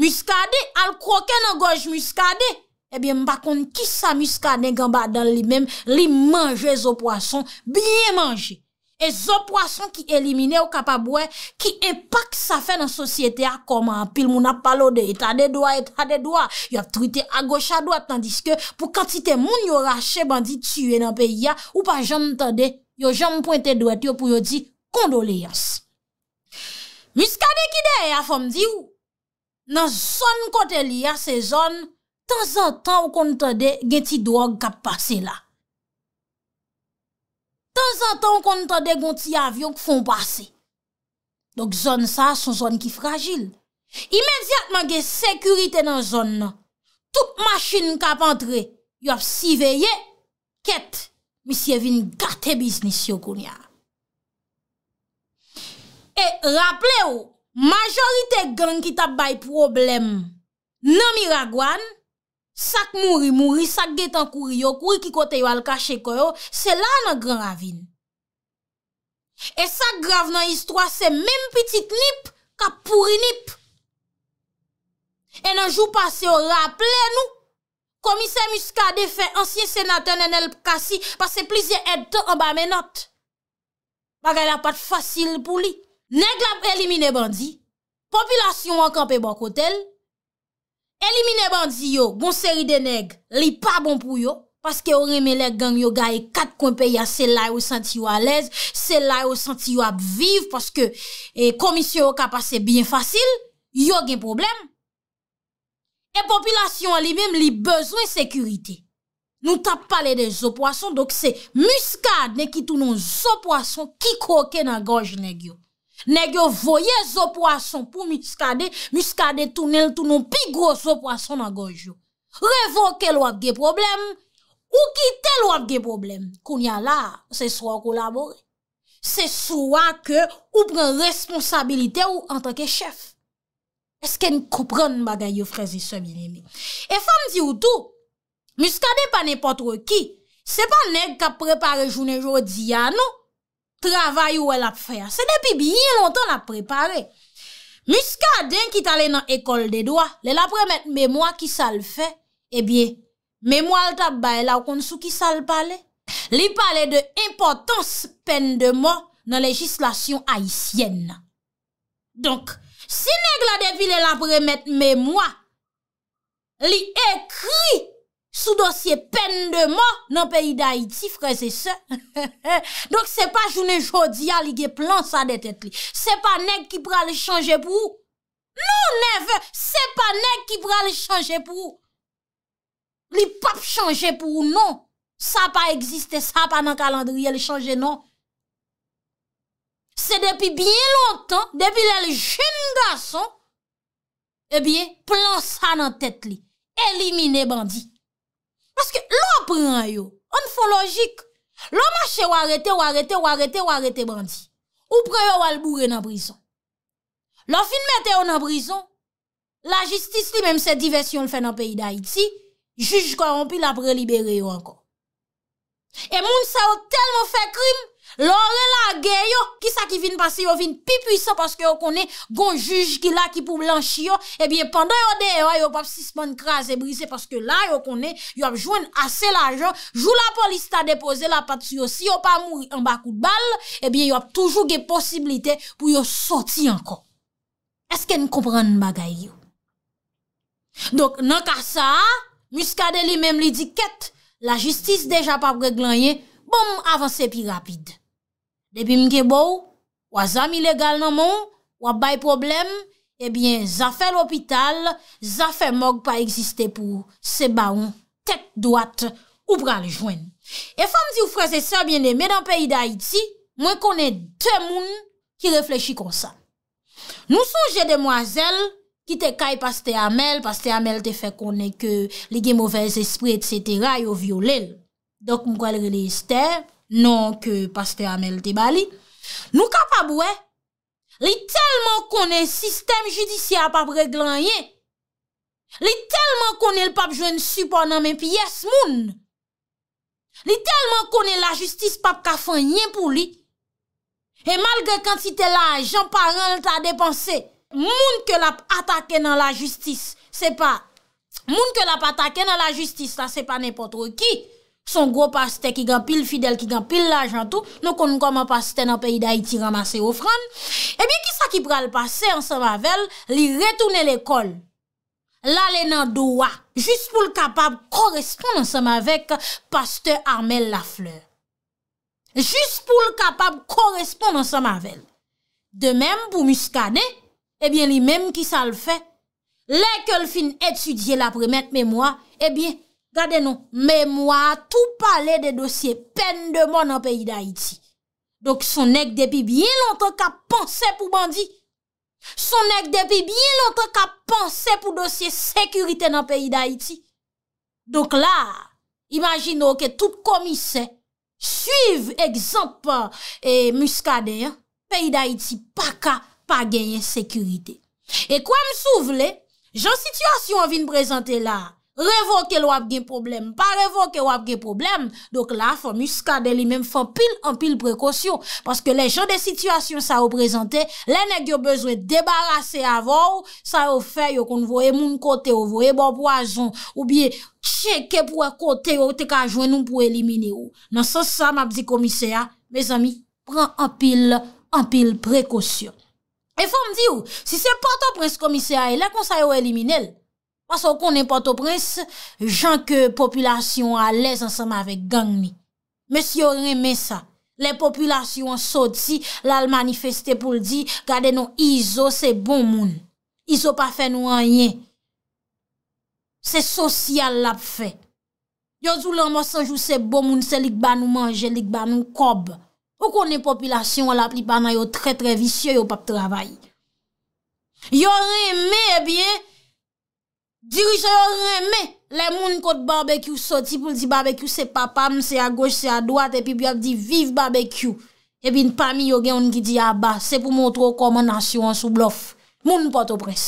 muskade al koke nan goj muskade. Ebi mbakon ki sa muskade genba dan li menjè zo poason biye manjè. E zo poason ki elimine ou kapabwe, ki epak sa fe nan sosyete a koma. Pil moun ap palo de etade doa, etade doa, yo ap trite a gocha doa, tandiske pou kantite moun yo rache bandi tue nan pe ya, ou pa jom tade, yo jom pwente doet yo pou yo di kondole yans. Miskade ki de a fom di ou, nan son kote li ya sezon, tan zan tan ou kontade gen ti doa kap pase la. tan zan tan kon ta degon ti avyon ki fon pase. Dok zon sa son zon ki fragil. Imediatman gen sekurite nan zon nan, tout masjine kap entre, yo ap siveye, ket, misye vin gate biznis yo kon ya. E, rapple yo, majorite gen ki tap bay problem, nan mi ragwan, Sak mouri mouri, sak getan kouri yo, kouri ki kote yo al kache koyo, se la nan gran avin. E sak grav nan istwa se menm pitit nip, ka pouri nip. E nan jou pase yo, rappele nou, komise muska defen ansyen senatènen el kasi, pase plizye etan anba menot. Bagay la pat fasil pou li. Neg la elimine bandi, popilasyon wakampe bakotel, Elimine bandi yo, gonseri de neg, li pa bon pou yo, paske o reme lek gang yo ga e kat konpe ya sel la yo senti yo alez, sel la yo senti yo apviv, paske e, komisyon yo ka pase bien fasil, yo gen problem. E popilasyon li mem li bezwen sekurite. Nou tap pale de zo poason, dok se muskad ne ki tou nou zo poason ki kouke nan gaj neg yo. Neg yo voye zo poason pou miskade, miskade tou nel tou nou pi gros zo poason nan goj yo. Revoke lwak ge problem, ou kite lwak ge problem. Koun ya la, se swa kolabori. Se swa ke ou pren responsabilite ou an take chef. Eske n koupron bagay yo frezi se bilini. E fam di wotou, miskade pa nepotro ki, se pa neg ka prepare jounen jodi ya nou. Travay ou el ap fè, se ne pi biye lontan ap preparè. Mis ka den ki talè nan ekol de doa, le la premèt mèmwa ki sal fè, ebyè, mèmwa al tabay la w kon sou ki sal pale, li pale de impotans pen de mò nan legislasyon haïsyen. Donk, si neg la devile la premèt mèmwa, li ekri, Sou dosye pen de ma nan peyi da Haiti, freze se. (laughs) Donk se pa jounen jodi non, non. a li ge plan sa de tet li. Se pa nek ki pra li chanje pou ou? Non, neve, se pa nek ki pra li chanje pou ou? Li pap chanje pou ou? Non. Sa pa egziste, sa pa nan kalandriye li chanje, non. Se depi bien lontan, depi le jen gason, e eh bien, plan sa nan tet li. Elimine bandi. Paske lò apren an yo, an fò logik, lò manche waretè, waretè, waretè, waretè bandi. Ou pre yo walboure nan prison. Lò fin metè yo nan prison, la jistis li menm se diversyon l fè nan peyi d'Haïti, juj korampi l apre libere yo ankon. E moun sa ou telman fè krim, Lo re la ge yo, ki sa ki vin pasi yo vin pi pwisa Paske yo konen gon juj ki la ki pou blanchi yo Ebyen eh pandan yo deywa yo pap sisman kras e brise Paske la yo konen yo ap jwen ase la jo Jou la polis ta depose la pati yo Si yo pa mou yon bakout bal Ebyen eh yo ap toujou ge posibilite pou yo soti anko Eske n kompran bagay yo Donk nan ka sa Muska de li mem li di ket La justis deja pap reglan ye Bom avanse pi rapid Lebi mke bou, wazam ilegal nan moun, wabay problem, ebyen zafè l'opital, zafè mok pa eksiste pou se baoun, tek doat, ou pral jwen. E fam di ou fraze sa, bine, me dan peyi da Haiti, mwen konen te moun ki reflechi kon sa. Nou souje demwazel, ki te kay pas te amel, pas te amel te fe konen ke ligye mouvez espri, etc., yo violel. Dok mwen kwa le reliste, Non ke paste amel te bali, nou ka pa bouè. Li telman konen sistem judisi ap ap reglan yè. Li telman konen l pap jwen supon nan men piyes moun. Li telman konen la justis pap kafan yè pou li. E malge kantite la, jan paran l ta depanse, moun ke lap atake nan la justis. Se pa, moun ke lap atake nan la justis, la se pa nepotro ki. Son gwo paste ki gan pil fidel, ki gan pil lajantou, nou kon konman paste nan peyi da iti ramase ofran, ebyen eh ki sa ki pral pase ansamavel, li retoune l'ekol. La le nan dowa, jist pou l'kapab koresponde ansamavek paste Armel Lafleur. Jist pou l'kapab koresponde ansamavel. De menm pou muskane, ebyen li menm ki sa l'fe. Lè ke l fin etudye la premet memwa, ebyen, eh Gade nou, mè mwa a tout pale de dosye pen eh, de mò nan peyi da iti. Dok son ek depi biye lontan ka panse pou bandi. Son ek depi biye lontan ka panse pou dosye sekurite nan peyi da iti. Dok la, imagino ke tout komise, Suiv ek zampan muskade, Peyi da iti pa ka pa genye sekurite. E kwa m sou vle, jan situasyon vin prezante la. revoke l wap gen problem, pa revoke l wap gen problem, doke la, fòm uskade li men fòm pil an pil prekosyon, paske le jò de situasyon sa ou prezante, le nek yo bezwe debarase avò ou, sa ou fè yo kon voye moun kote ou voye boboazon, ou bie cheke pou wakote e ou te ka jwen nou pou elimine ou. Nan sò sa, mabzi komiseya, me zami, pran an pil, an pil prekosyon. E fòm di ou, si se pato pres komiseya, e lè kon sa yo elimine l, Pas ou konen patoprens, jan ke populasyon a lez ansama avek gang mi. Mes yon reme sa. Le populasyon soti, lal manifeste pou li di, gade nou izo, se bon moun. Izo pa fe nou anyen. Se sosyal la pe fe. Yon zoulan mwosanjou se bon moun, se lik ba nou manje, lik ba nou kob. Ou konen populasyon wala pli banan yo tre tre visye yo pap travay. Yon reme ebyen, Dirijor reme, le moun kote barbekyou soti pou li di barbekyou se pa pam, se a goche, se a doate, epi pi ap di vive barbekyou. Epi n'pami yo gen yon ki di a ba, se pou moun trokoman asyon sou blof. Moun poto pres.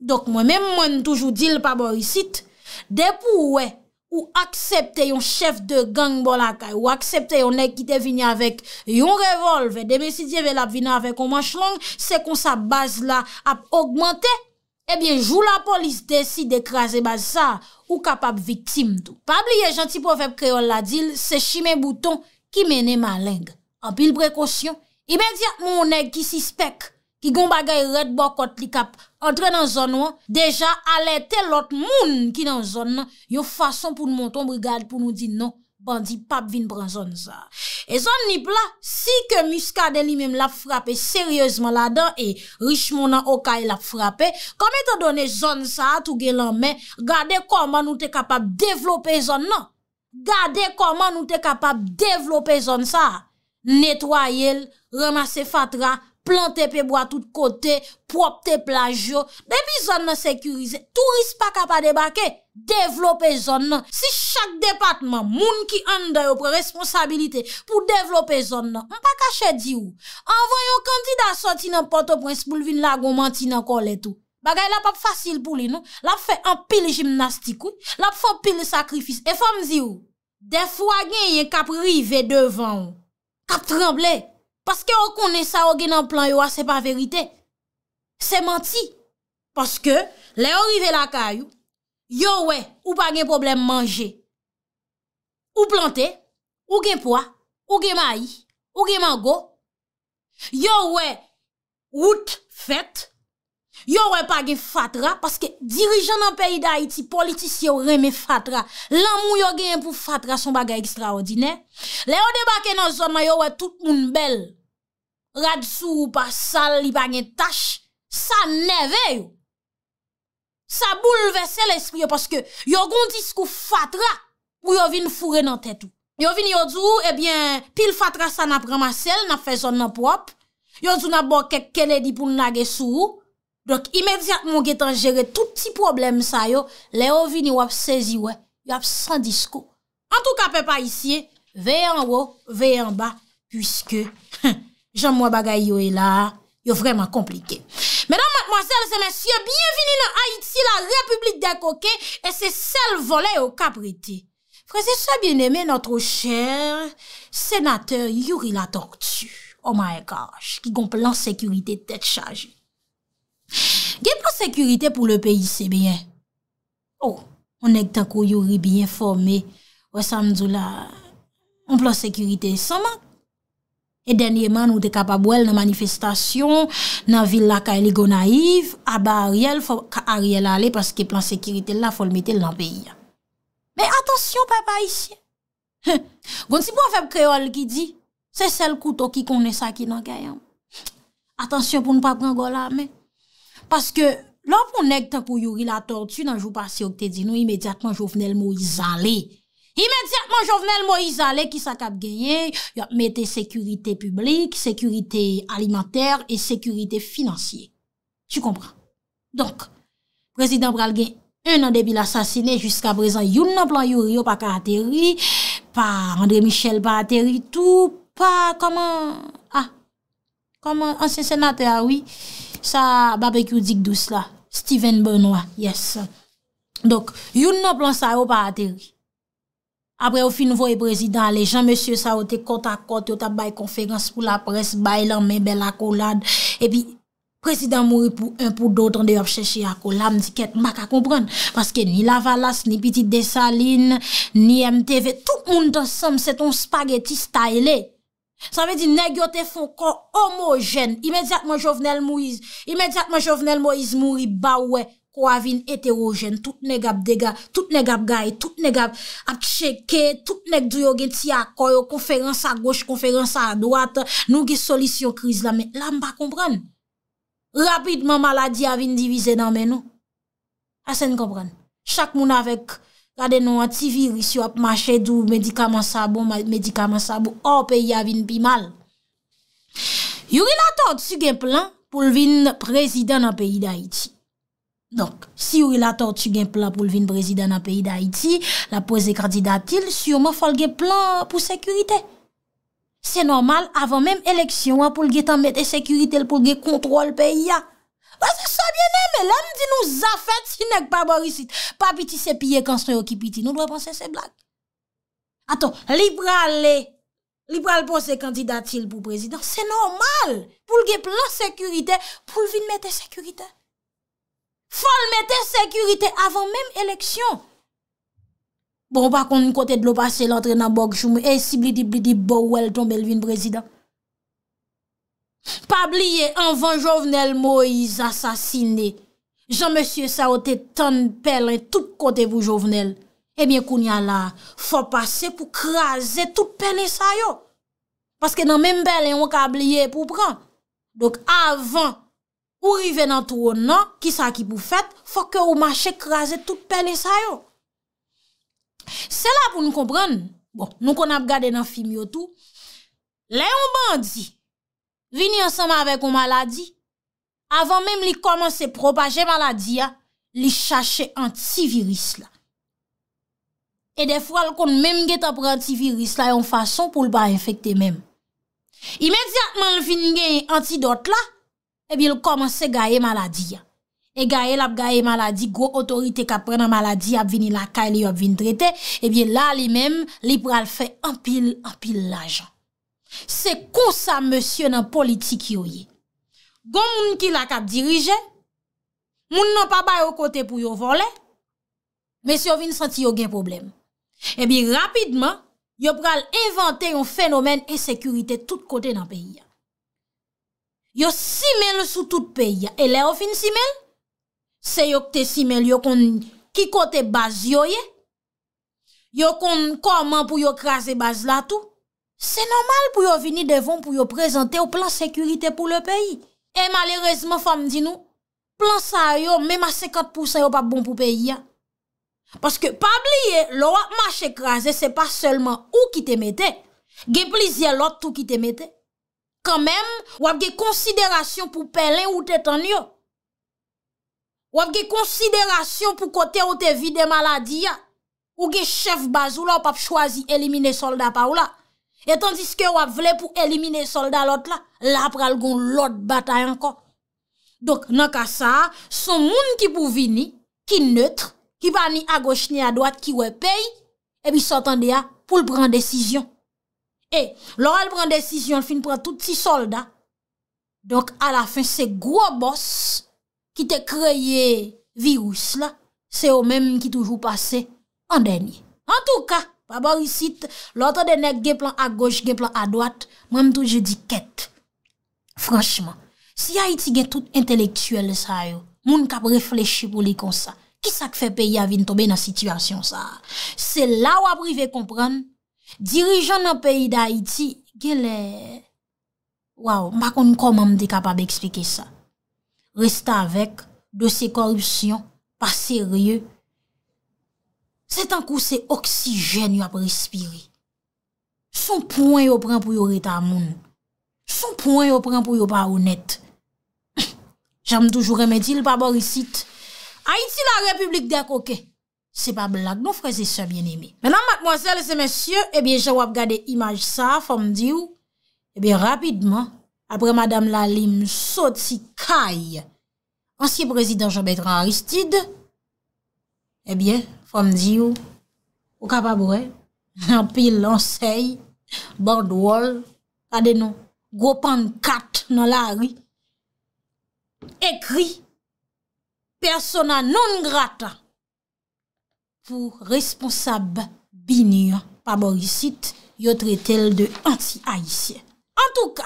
Dok mwen, mwen mwen toujou di l'paborisit, de pou we ou aksepte yon chef de gang bolakay, ou aksepte yon ekite vini avek yon revolve, demen si diye eh vel ap vini avek o manch long, se kon sa baz la ap augmente, Ebyen eh jou la polis desi dekrasi baza ou kapap viktim do. Pabli ye janti profep kreol la dil, se chi men bouton ki mene maleng. Anpil prekosyon, imediat mounen ki sispek, ki gom bagay red bokot li kap, entre nan zon nan, deja alete lot moun ki nan zon nan, yo fason pou nou monton brigade pou nou di nan. Bandi, pap vin pran zon sa. E zon nip la, si ke muskade li mem la frape seryezman la dan, e richmonan okay la frape, kame te done zon sa tou gelan men, gade koman nou te kapap devlope zon nan. Gade koman nou te kapap devlope zon sa. Netoyel, ramase fatra, Plante pe bo a tout kote, propte plaje yo. Depi zon nan sekurize, tout ris pa kap a debake, devlope zon nan. Si chak departman, moun ki an dayo pre responsabilite pou devlope zon nan, an pa kache di yo. Anvoy yo kandida soti nan pote pwens pou lvin lagou manti nan kole tou. Bagay la pa fasil pou li nou, la pe fe an pil jimnastikou, la pe fo pil sakrifis. E fom zi yo, defwa gen yon kap rive devan ou. Kap trembley. Paske yo kone sa yo gen nan plan yo a, ah, se pa verite. Se manti. Paske le yo rive la kayou, yo we ou pa gen problem manje. Ou plante, ou gen poa, ou gen mayi, ou gen mango. Yo we wout fèt. Yo we pa gen fatra. Paske dirijan nan peyi da Haiti, politis yo reme fatra. Lan mou yo gen pou fatra son bagay ekstraordine. Le yo debake nan zon nan yo we tout moun bel. rad sou ou pa sal li pa nye tache, sa ne ve yo. Sa bou lvese l'esprit yo, paske yo goun disko fatra, ou yo vin fure nan tetou. Yo vin yo djou, ebyen eh pil fatra sa nap ramasel, nap fezon nap wap, yo djou nap bok kek kele di pou nage sou ou, dok imediat mou getan jere tout ti problem sa yo, le yo vin yo ap sezi we, yo ap san disko. An tou ka pe pa isye, veye an wou, veye an ba, pwiske, henn, (laughs) Jan mwen bagay yo e la, yo vreman komplike. Medan matmazel se mensye, biyevini nan Haiti la republik de Koke, e se sel vole yo kapriti. Frase sa bineme, notro chèr, senateur Yuri la Tortue. Oh my gosh, ki gon plan sekurite de tèt chaje. Ge plan sekurite pou le peyi, se bien. Oh, mwen ek tako Yuri biye formé, wè samdou la, mwen plan sekurite sanman, E denye man nou de kapab wèl nan manifestasyon, nan villa ka eligo naiv, aba a riel fòl ka a riel ale paske plan sekirite la fòl metel nan beya. Me atansyon papa isye. Gon si pou an feb kreol ki di, se sel kouto ki konè sa ki nan kayan. Atansyon pou nou pa prangola me. Paske lò pou nèk ta pou yuri la tortu nan jou pasye okte di nou, imediatman jou fnel mou izale. imedyatman jovenel Moïse Alek ki sa kap geye, yo ap mette sekurite publik, sekurite alimenter, e sekurite finansye. Tu kompran. Donk, prezident pral gen, un an debil asasine, jusqu'a prezant, youn nan plan youri yo pa ka ateri, pa André Michel pa ateri, tou pa, koman, ah, ha, koman, ansen senater awi, ah sa babek youdik dous la, Steven Benoit, yes. Donk, youn nan plan sa yo pa ateri, Apre ou fin nouvo e prezidant, le jan mesye sa wote kota kota, yota bay konferans pou la pres, bay lan men bel akolad. E pi prezidant mouri pou un pou doutan de yop cheshi akolad, mdiket mak akompran. Paske ni Lavalas, ni Piti Desaline, ni MTV, tout moun dan sam se ton spageti style. Sa ve di negyo te fon kon homogen, imediatman Jovenel Moïse, imediatman Jovenel Moïse mouri ba wey. Ou avin eterojen, tout nek ap dega, tout nek ap gaye, tout nek ap cheke, tout nek dyo gen ti a koyo, konferans a goch, konferans a doat, nou gen solisyon kriz la men. La m pa kompran. Rapidman maladi avin divize nan men nou. Asen kompran. Chak moun avek gade nou an tivir, isi wap mache dou, medikaman sa bo, medikaman sa bo, ou pe y avin pi mal. Yorin atot su gen plan pou lvin prezident an pe y da iti. Donk, si yon relator ti gen plan pou lvin prezident an peyi da iti, la pose kandidatil, si yon man folge plan pou sekurite. Se normal, avan menm eleksyon, pou lge tanmete sekurite l pou lge kontrol peyi ya. Bas se sa biene, men lèm di nou zafet si nek pa borisit. Pa piti se piye kanson yo ki piti, nou lwa panse se blak. Aton, libra le, libra lpose kandidatil pou prezident, se normal. Poulge plan sekurite, pou lvin mette sekurite. Folme bon, eh, te sekurite avan menm eleksyon. Bon, pa konten kote de lo pase, lantre nan bok choum, e si blidi blidi bo wèl ton belvin prezident. Pa bliye, anvan jovenel, mo yi zassasine. Jan monsye sa ote ton pel e tout kote vou jovenel. E mye koun ya la, fo pase pou kraze tout penesay yo. Paske nan menm bel, anwa ka bliye pou pran. Dok avan, Ou rive nan tron nan, ki sa ki pou fèt, fòkè ou mâche krasè tout pène sa yo. Se la pou nou komprèn, bon, nou kon ap gade nan film yo tou, le yon bandi, vini ansama avèk ou maladi, avèm mèm li komanse propaje maladi ya, li chache antiviris la. E defwa l kon mèm gèt apre antiviris la, yon fason pou l ba infekte mèm. Imediatman l vini gen antidote la, e bil komanse gaye maladi ya. E gaye la ap gaye maladi, gwo otorite kap pren an maladi ap vini la ka li yo ap vini trete, e bil la li men, li pral fe anpil, anpil la jan. Se kou sa monsyon an politik yo ye. Gon moun ki lak ap dirije, moun nan pa bayo kote pou yo vole, monsyon vini santi yo gen problem. E eh bil rapidman, yo pral inventer yon fenomen e sekurite tout kote nan peyi ya. yo simel sou tout peyi, e le ou fin simel? Se yo kte simel, yo kon ki kote baz yo ye, yo kon koman pou yo kaze baz la tou, se normal pou yo vini devon, pou yo prezante ou plan sekurite pou le peyi. E malerezman fam di nou, plan sa yo, menma sekat pou sa yo pa bon pou peyi ya. Paske pabli ye, lo wap mase kaze se pa selman ou ki te mette, gen plizye lot tou ki te mette. Kan men, wap ge konsiderasyon pou pelen ou te tan yo. Wap ge konsiderasyon pou kote ou te vide maladi ya. Ou ge chef bazou la wap ap chwazi elimine solda pa ou la. Etan diske wap vle pou elimine solda lot la, la pral gon lot batay anko. Dok, nan ka sa, son moun ki pou vini, ki neutre, ki pa ni a goch ni a doat ki we pey, e bi sotan de ya pou l pran desisyon. E, lor el pran desisyon fin pran tout ti solda Donk a la fin se grobos Ki te kreye virus la Se yo menm ki toujou pase An denye An touka, pa ba usit Lorto denek gen plan a goch, gen plan a doat Mwenm toujou di ket Franchman Si ya iti gen tout intelektuel sa yo Moun kap refleche pou li kon sa Ki sa ke fe pe ya vin tobe nan situasyon sa Se la wapri ve kompran Dirijan nan peyi d'Haïti, gè lè, waw, mbakon koman mte kapab ekspeke sa. Resta avèk de se korupsyon, pa serye. Sè tankou se oksijen yon ap respire. Son poen yon pren pou yon reta moun. Son poen yon pren pou yon pa ou net. Jame toujou remedil pa borisit. Haïti la republik dekoke. Se pa blag, nou freze se bien eme. Menan, matmoasele se monsye, ebyen, jow ap gade imaj sa, fom diyo, ebyen, rapidman, apre Madame Lalim Sotikay, ansye prezident jow betran Aristide, ebyen, eh fom diyo, wakapabouè, nan (laughs) pil anseye, bordwol, ade nou, goupan kat nan la ri, ekri, persona non grata, pou responsab binye pa borisite, yo tre tel de anti-Haïtien. En tou ka,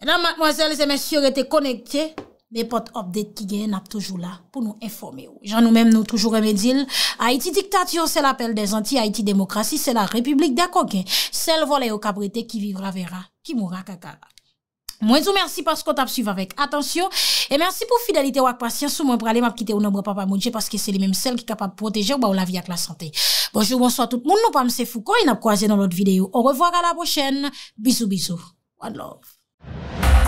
menam madmoazèl, zè men syo rete konekte, me pot obdet ki gen ap toujou la, pou nou informe ou. Jan nou men nou toujou remedil, Haïti diktasyon, se la pel de zanti Haïti demokrasi, se la republik de Akonken, sel vole yo kabrete, ki vivra vera, ki moura kakara. Mwen zo mersi pasko ta ap suyva vek. Atensyon. E mersi pou fidelite wak pasyansou mwen mwen ap kite ou nombre papa mounje paske se li menm sel ki kapab proteje ou ba ou la vi ak la sante. Bonjou, bonsoit tout moun. Nou pa mse fou kon, in ap kwaze nan lot videyo. Ou revoar a la pochene. Bizou, bizou. Wad love.